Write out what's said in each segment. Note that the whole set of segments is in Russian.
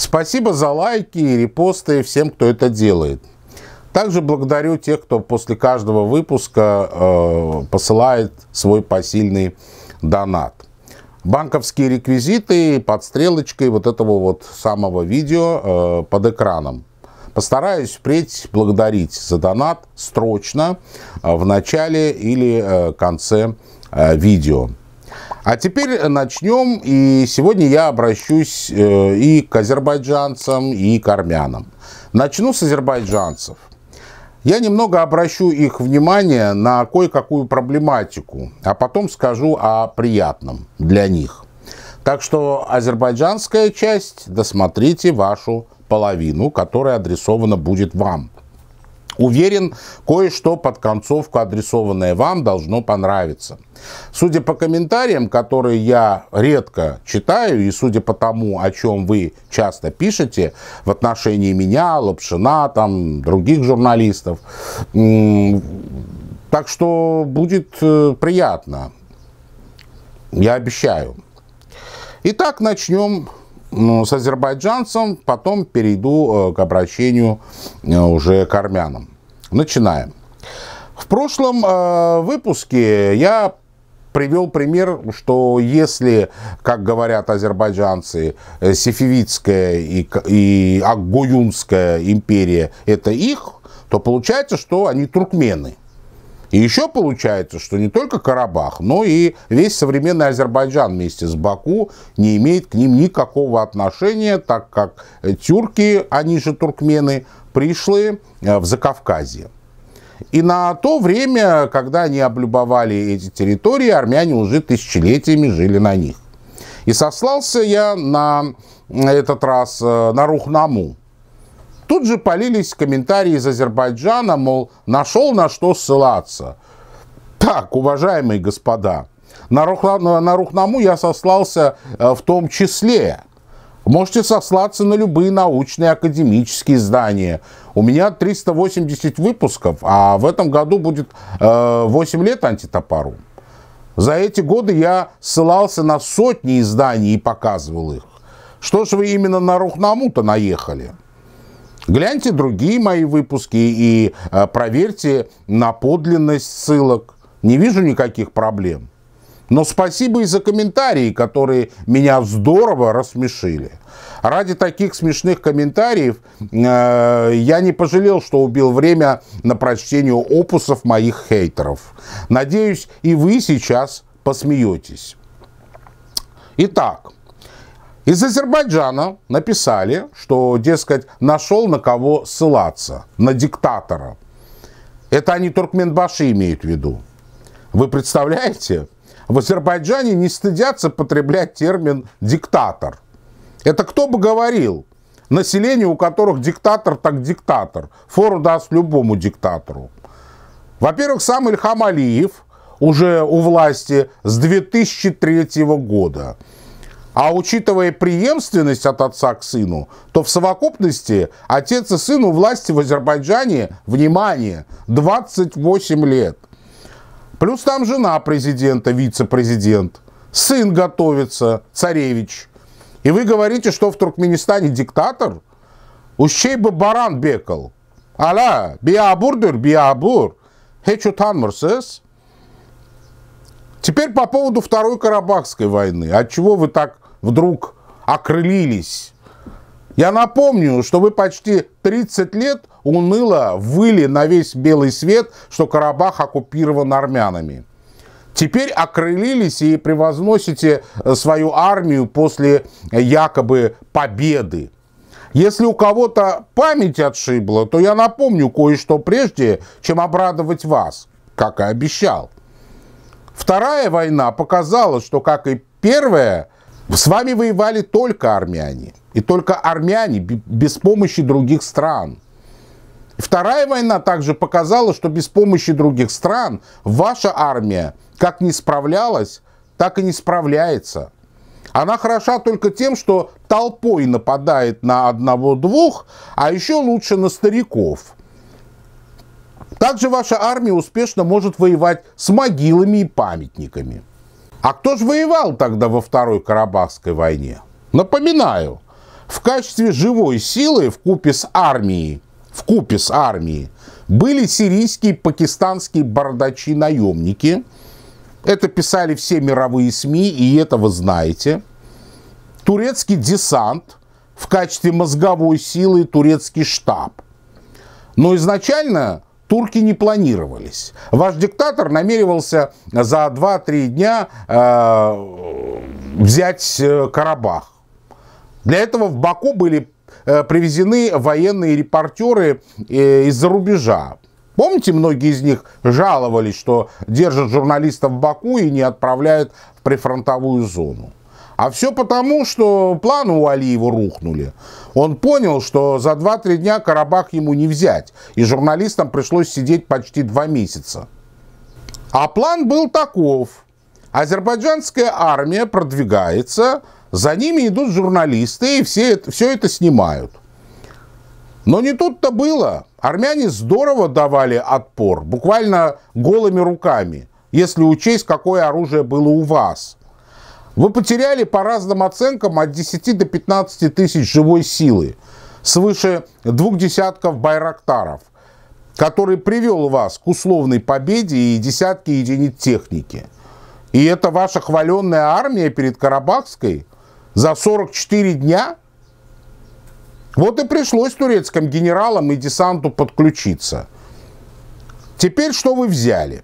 Спасибо за лайки и репосты всем, кто это делает. Также благодарю тех, кто после каждого выпуска э, посылает свой посильный донат. Банковские реквизиты под стрелочкой вот этого вот самого видео э, под экраном. Постараюсь впредь благодарить за донат строчно э, в начале или э, конце э, видео. А теперь начнем, и сегодня я обращусь э, и к азербайджанцам, и к армянам. Начну с азербайджанцев. Я немного обращу их внимание на кое-какую проблематику, а потом скажу о приятном для них. Так что азербайджанская часть, досмотрите вашу половину, которая адресована будет вам. Уверен, кое-что под концовку, адресованное вам, должно понравиться. Судя по комментариям, которые я редко читаю, и судя по тому, о чем вы часто пишете в отношении меня, Лапшина, там, других журналистов, так что будет э, приятно. Я обещаю. Итак, начнем ну, с азербайджанцем, потом перейду э, к обращению э, уже к армянам. Начинаем. В прошлом э, выпуске я привел пример, что если, как говорят азербайджанцы, Сефевицкая и, и Агоюнская империя – это их, то получается, что они туркмены. И еще получается, что не только Карабах, но и весь современный Азербайджан вместе с Баку не имеет к ним никакого отношения, так как э, тюрки, они же туркмены, пришли э, в Закавказье. И на то время, когда они облюбовали эти территории, армяне уже тысячелетиями жили на них. И сослался я на этот раз э, на Рухнаму, тут же полились комментарии из Азербайджана, мол, нашел на что ссылаться. Так, уважаемые господа, на, Рухла, на Рухнаму я сослался э, в том числе. Можете сослаться на любые научные академические издания. У меня 380 выпусков, а в этом году будет э, 8 лет антитопору. За эти годы я ссылался на сотни изданий и показывал их. Что же вы именно на Рухнаму-то наехали? Гляньте другие мои выпуски и э, проверьте на подлинность ссылок. Не вижу никаких проблем. Но спасибо и за комментарии, которые меня здорово рассмешили. Ради таких смешных комментариев э, я не пожалел, что убил время на прочтение опусов моих хейтеров. Надеюсь, и вы сейчас посмеетесь. Итак, из Азербайджана написали, что, дескать, нашел на кого ссылаться, на диктатора. Это они Туркменбаши имеют в виду. Вы представляете? В Азербайджане не стыдятся потреблять термин «диктатор». Это кто бы говорил? Население, у которых диктатор так диктатор. Фору даст любому диктатору. Во-первых, сам Ильхам Алиев уже у власти с 2003 года. А учитывая преемственность от отца к сыну, то в совокупности отец и сын у власти в Азербайджане, внимание, 28 лет. Плюс там жена президента, вице-президент. Сын готовится, царевич. И вы говорите, что в Туркменистане диктатор? Ущей бы баран бекал. Ала, биабурдур, биабур. Хечу танмарсес. Теперь по поводу Второй Карабахской войны. От чего вы так вдруг окрылились. Я напомню, что вы почти 30 лет уныло выли на весь белый свет, что Карабах оккупирован армянами. Теперь окрылились и превозносите э, свою армию после э, якобы победы. Если у кого-то память отшибла, то я напомню кое-что прежде, чем обрадовать вас, как и обещал. Вторая война показала, что, как и первая, с вами воевали только армяне. И только армяне без помощи других стран. Вторая война также показала, что без помощи других стран ваша армия как не справлялась, так и не справляется. Она хороша только тем, что толпой нападает на одного-двух, а еще лучше на стариков. Также ваша армия успешно может воевать с могилами и памятниками. А кто же воевал тогда во Второй Карабахской войне? Напоминаю, в качестве живой силы в купе с армией, в купе с армией были сирийские, пакистанские бардачи-наемники. Это писали все мировые СМИ, и это вы знаете. Турецкий десант в качестве мозговой силы турецкий штаб. Но изначально турки не планировались. Ваш диктатор намеревался за 2-3 дня э, взять э, Карабах. Для этого в Баку были э, привезены военные репортеры э, из-за рубежа. Помните, многие из них жаловались, что держат журналистов в Баку и не отправляют в прифронтовую зону. А все потому, что планы у Алиева рухнули. Он понял, что за 2-3 дня Карабах ему не взять, и журналистам пришлось сидеть почти 2 месяца. А план был таков. Азербайджанская армия продвигается, за ними идут журналисты, и все это, все это снимают. Но не тут-то было. Армяне здорово давали отпор, буквально голыми руками, если учесть, какое оружие было у вас – вы потеряли по разным оценкам от 10 до 15 тысяч живой силы, свыше двух десятков байрактаров, который привел вас к условной победе и десятки единиц техники. И это ваша хваленная армия перед Карабахской за 44 дня? Вот и пришлось турецким генералам и десанту подключиться. Теперь что вы взяли?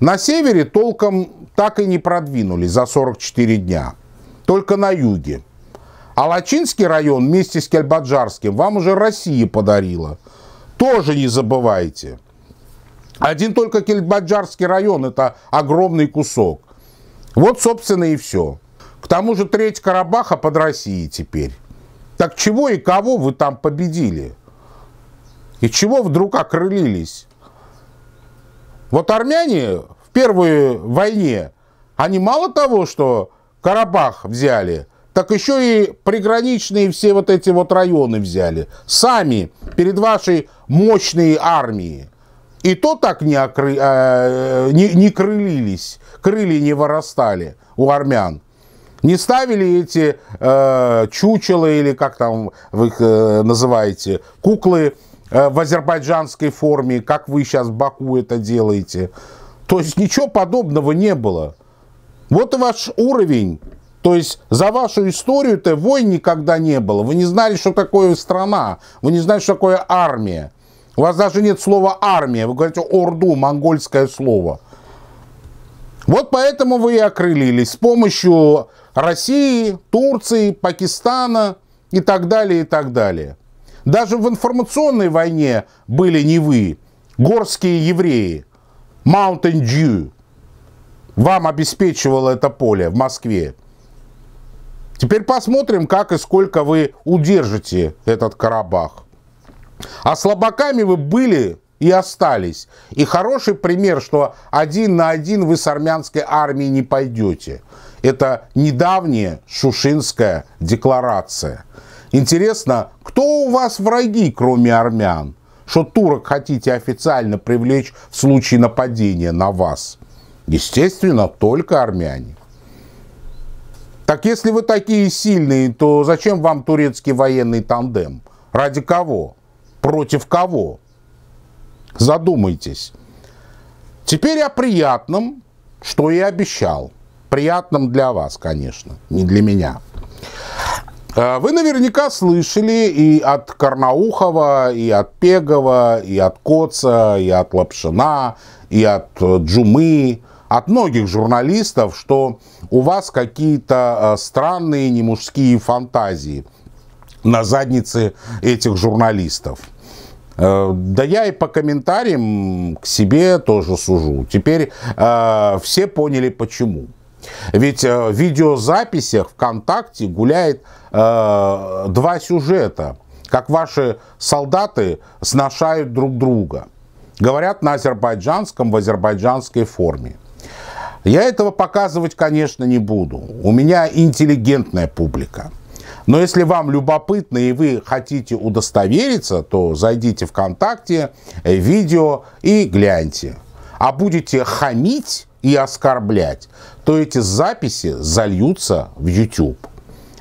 На севере толком так и не продвинулись за 44 дня. Только на юге. А Лачинский район вместе с Кельбаджарским вам уже Россия подарила. Тоже не забывайте. Один только Кельбаджарский район – это огромный кусок. Вот, собственно, и все. К тому же треть Карабаха под Россией теперь. Так чего и кого вы там победили? И чего вдруг окрылились? Вот армяне в первой войне, они мало того, что Карабах взяли, так еще и приграничные все вот эти вот районы взяли. Сами, перед вашей мощной армией. И то так не, окры... э, не, не крылились, крылья не вырастали у армян. Не ставили эти э, чучела или как там вы их э, называете, куклы Э, в азербайджанской форме, как вы сейчас в Баку это делаете. То есть ничего подобного не было. Вот и ваш уровень. То есть за вашу историю-то войн никогда не было. Вы не знали, что такое страна. Вы не знали, что такое армия. У вас даже нет слова армия. Вы говорите орду, монгольское слово. Вот поэтому вы и окрылились с помощью России, Турции, Пакистана и так далее, и так далее. Даже в информационной войне были не вы, горские евреи, Mountain Dew. Вам обеспечивало это поле в Москве. Теперь посмотрим, как и сколько вы удержите этот Карабах. А слабаками вы были и остались. И хороший пример, что один на один вы с армянской армией не пойдете. Это недавняя Шушинская декларация. Интересно, кто у вас враги, кроме армян? Что турок хотите официально привлечь в случае нападения на вас? Естественно, только армяне. Так если вы такие сильные, то зачем вам турецкий военный тандем? Ради кого? Против кого? Задумайтесь. Теперь о приятном, что я обещал. Приятном для вас, конечно, не для меня. А, вы наверняка слышали и от Карнаухова, и от Пегова, и от Коца, и от Лапшина, и от э, Джумы, от многих журналистов, что у вас какие-то э, странные не мужские фантазии на заднице этих журналистов. Э, да я и по комментариям к себе тоже сужу. Теперь э, все поняли почему. Ведь э, в видеозаписях ВКонтакте гуляет э, два сюжета, как ваши солдаты сношают друг друга. Говорят на азербайджанском в азербайджанской форме. Я этого показывать, конечно, не буду. У меня интеллигентная публика. Но если вам любопытно и вы хотите удостовериться, то зайдите ВКонтакте, э, видео и гляньте. А будете хамить, и оскорблять, то эти записи зальются в YouTube.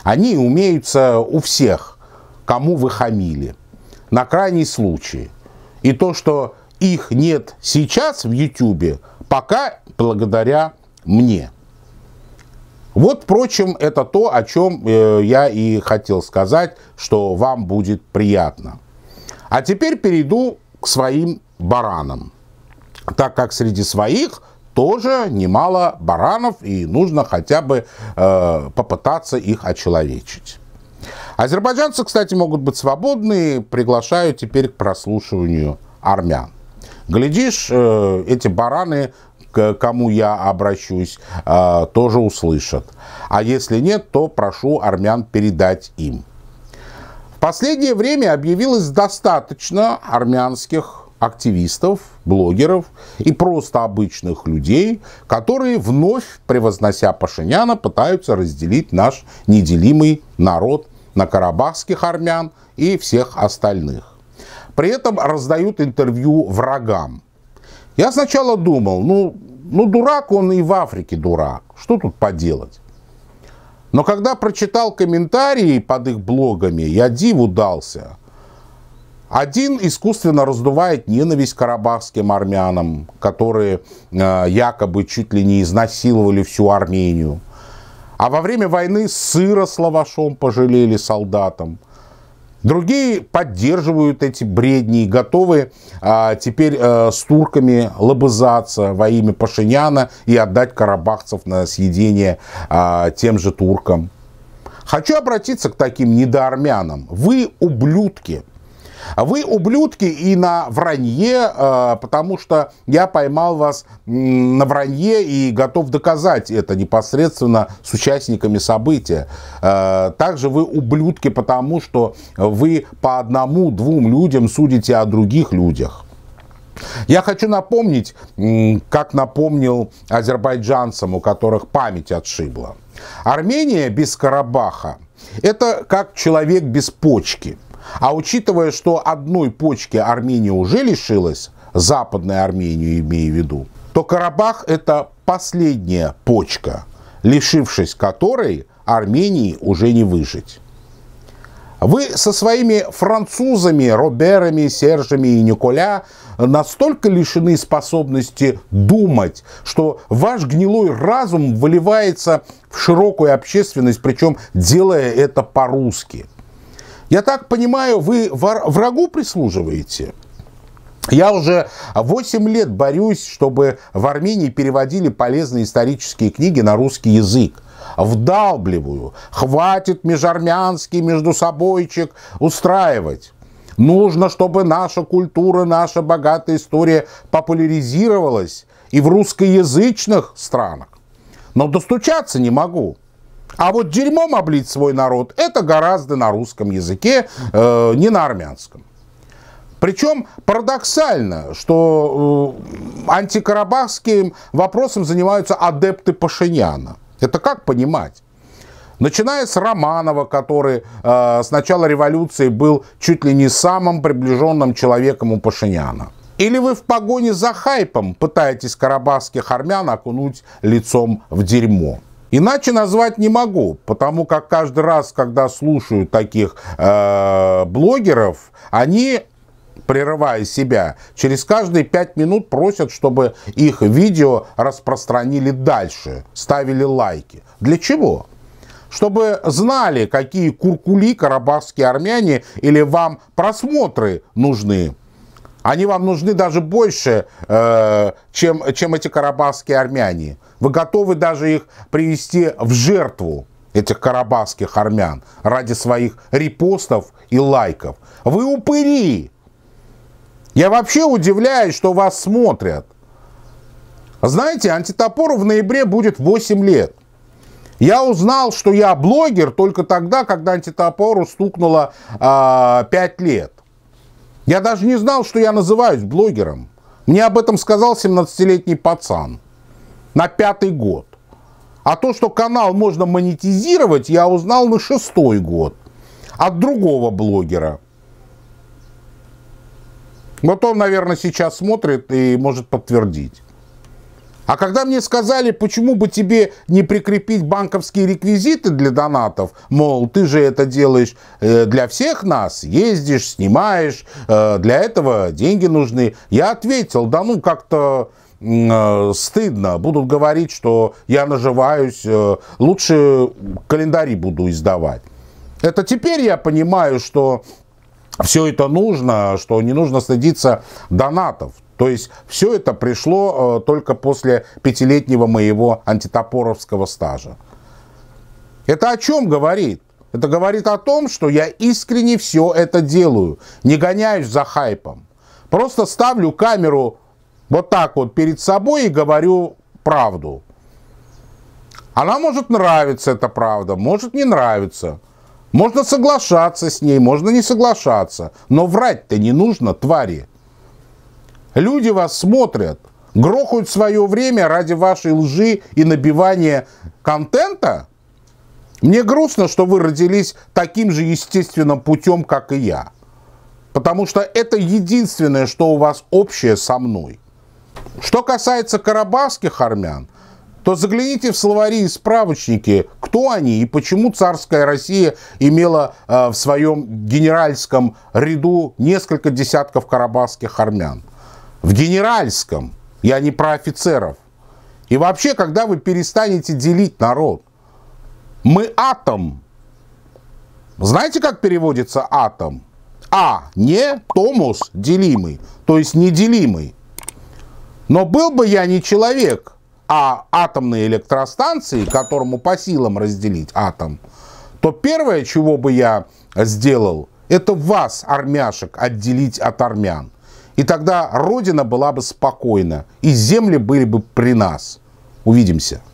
Они умеются у всех, кому вы хамили. На крайний случай. И то, что их нет сейчас в YouTube, пока благодаря мне. Вот, впрочем, это то, о чем э, я и хотел сказать, что вам будет приятно. А теперь перейду к своим баранам. Так как среди своих тоже немало баранов, и нужно хотя бы э, попытаться их очеловечить. Азербайджанцы, кстати, могут быть свободны, приглашаю теперь к прослушиванию армян. Глядишь, э, эти бараны, к кому я обращусь, э, тоже услышат. А если нет, то прошу армян передать им. В последнее время объявилось достаточно армянских активистов, блогеров и просто обычных людей, которые вновь, превознося Пашиняна, пытаются разделить наш неделимый народ на карабахских армян и всех остальных. При этом раздают интервью врагам. Я сначала думал, ну, ну дурак он и в Африке дурак, что тут поделать? Но когда прочитал комментарии под их блогами, я диву дался. Один искусственно раздувает ненависть к карабахским армянам, которые э, якобы чуть ли не изнасиловали всю Армению. А во время войны сыра с лавашом пожалели солдатам. Другие поддерживают эти бредни и готовы а, теперь а, с турками лобызаться во имя Пашиняна и отдать карабахцев на съедение а, тем же туркам. Хочу обратиться к таким недоармянам. Вы ублюдки. А вы ублюдки и на вранье, а, потому что я поймал вас на вранье и готов доказать это непосредственно с участниками события. А, также вы ублюдки, потому что вы по одному-двум людям судите о других людях. Я хочу напомнить, как напомнил азербайджанцам, у которых память отшибла. Армения без Карабаха – это как человек без почки – а учитывая, что одной почки Армения уже лишилась, Западной Армению имея в виду, то Карабах это последняя почка, лишившись которой Армении уже не выжить. Вы со своими французами, Роберами, Сержами и Николя настолько лишены способности думать, что ваш гнилой разум выливается в широкую общественность, причем делая это по-русски – я так понимаю, вы врагу прислуживаете? Я уже 8 лет борюсь, чтобы в Армении переводили полезные исторические книги на русский язык. Вдалбливаю. Хватит межармянский между междусобойчик устраивать. Нужно, чтобы наша культура, наша богатая история популяризировалась и в русскоязычных странах. Но достучаться не могу. А вот дерьмом облить свой народ, это гораздо на русском языке, э, не на армянском. Причем парадоксально, что э, антикарабахским вопросом занимаются адепты Пашиняна. Это как понимать? Начиная с Романова, который э, с начала революции был чуть ли не самым приближенным человеком у Пашиняна. Или вы в погоне за хайпом пытаетесь карабахских армян окунуть лицом в дерьмо? Иначе назвать не могу, потому как каждый раз, когда слушаю таких э, блогеров, они прерывая себя, через каждые пять минут просят, чтобы их видео распространили дальше, ставили лайки. Для чего? Чтобы знали, какие куркули карабахские армяне или вам просмотры нужны. Они вам нужны даже больше, э, чем, чем эти карабахские армяне. Вы готовы даже их привести в жертву, этих карабахских армян, ради своих репостов и лайков. Вы упыри! Я вообще удивляюсь, что вас смотрят. Знаете, антитопору в ноябре будет 8 лет. Я узнал, что я блогер только тогда, когда антитопору стукнуло э, а, 5 лет. Я даже не знал, что я называюсь блогером. Мне об этом сказал 17-летний пацан на пятый год. А то, что канал можно монетизировать, я узнал на шестой год от другого блогера. Вот он, наверное, сейчас смотрит и может подтвердить. А когда мне сказали, почему бы тебе не прикрепить банковские реквизиты для донатов, мол, ты же это делаешь э, для всех нас, ездишь, снимаешь, э, для этого деньги нужны, я ответил, да ну как-то э, стыдно, будут говорить, что я наживаюсь, лучше календари буду издавать. Это теперь я понимаю, что все это нужно, что не нужно стыдиться донатов. То есть все это пришло э, только после пятилетнего моего антитопоровского стажа. Это о чем говорит? Это говорит о том, что я искренне все это делаю, не гоняюсь за хайпом. Просто ставлю камеру вот так вот перед собой и говорю правду. Она может нравиться, эта правда, может не нравиться. Можно соглашаться с ней, можно не соглашаться. Но врать-то не нужно, твари. Люди вас смотрят, грохают свое время ради вашей лжи и набивания контента. Мне грустно, что вы родились таким же естественным путем, как и я. Потому что это единственное, что у вас общее со мной. Что касается карабахских армян, то загляните в словари и справочники, кто они и почему царская Россия имела э, в своем генеральском ряду несколько десятков карабахских армян в генеральском, я не про офицеров. И вообще, когда вы перестанете делить народ, мы атом. Знаете, как переводится атом? А, не томус делимый, то есть неделимый. Но был бы я не человек, а атомные электростанции, которому по силам разделить атом, то первое, чего бы я сделал, это вас, армяшек, отделить от армян. И тогда Родина была бы спокойна, и земли были бы при нас. Увидимся.